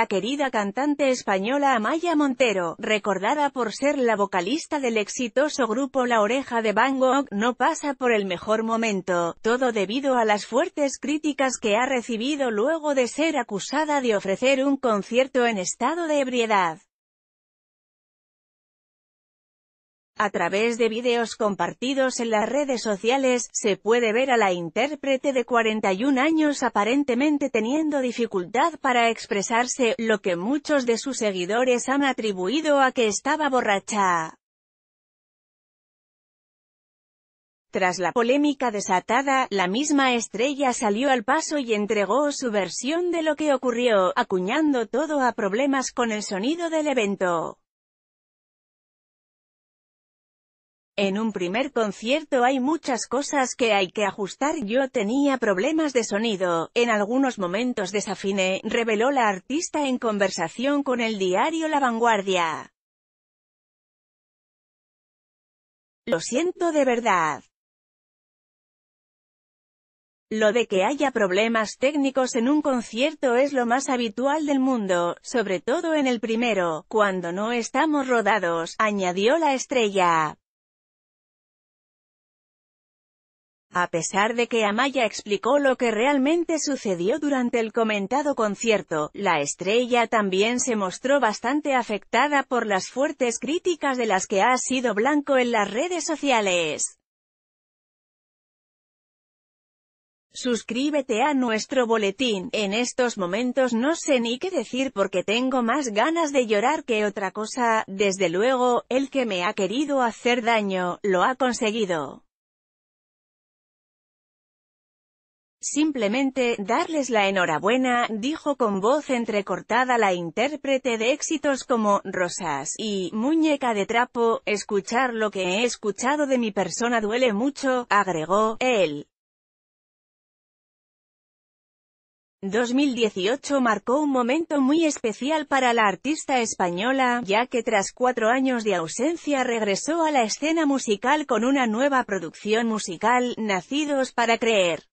la querida cantante española Amaya Montero, recordada por ser la vocalista del exitoso grupo La Oreja de Van Gogh, no pasa por el mejor momento, todo debido a las fuertes críticas que ha recibido luego de ser acusada de ofrecer un concierto en estado de ebriedad. A través de videos compartidos en las redes sociales, se puede ver a la intérprete de 41 años aparentemente teniendo dificultad para expresarse, lo que muchos de sus seguidores han atribuido a que estaba borracha. Tras la polémica desatada, la misma estrella salió al paso y entregó su versión de lo que ocurrió, acuñando todo a problemas con el sonido del evento. En un primer concierto hay muchas cosas que hay que ajustar. Yo tenía problemas de sonido, en algunos momentos desafiné, reveló la artista en conversación con el diario La Vanguardia. Lo siento de verdad. Lo de que haya problemas técnicos en un concierto es lo más habitual del mundo, sobre todo en el primero, cuando no estamos rodados, añadió la estrella. A pesar de que Amaya explicó lo que realmente sucedió durante el comentado concierto, la estrella también se mostró bastante afectada por las fuertes críticas de las que ha sido blanco en las redes sociales. Suscríbete a nuestro boletín, en estos momentos no sé ni qué decir porque tengo más ganas de llorar que otra cosa, desde luego, el que me ha querido hacer daño, lo ha conseguido. Simplemente, darles la enhorabuena, dijo con voz entrecortada la intérprete de éxitos como, Rosas, y, Muñeca de trapo, escuchar lo que he escuchado de mi persona duele mucho, agregó, él. 2018 marcó un momento muy especial para la artista española, ya que tras cuatro años de ausencia regresó a la escena musical con una nueva producción musical, Nacidos para Creer.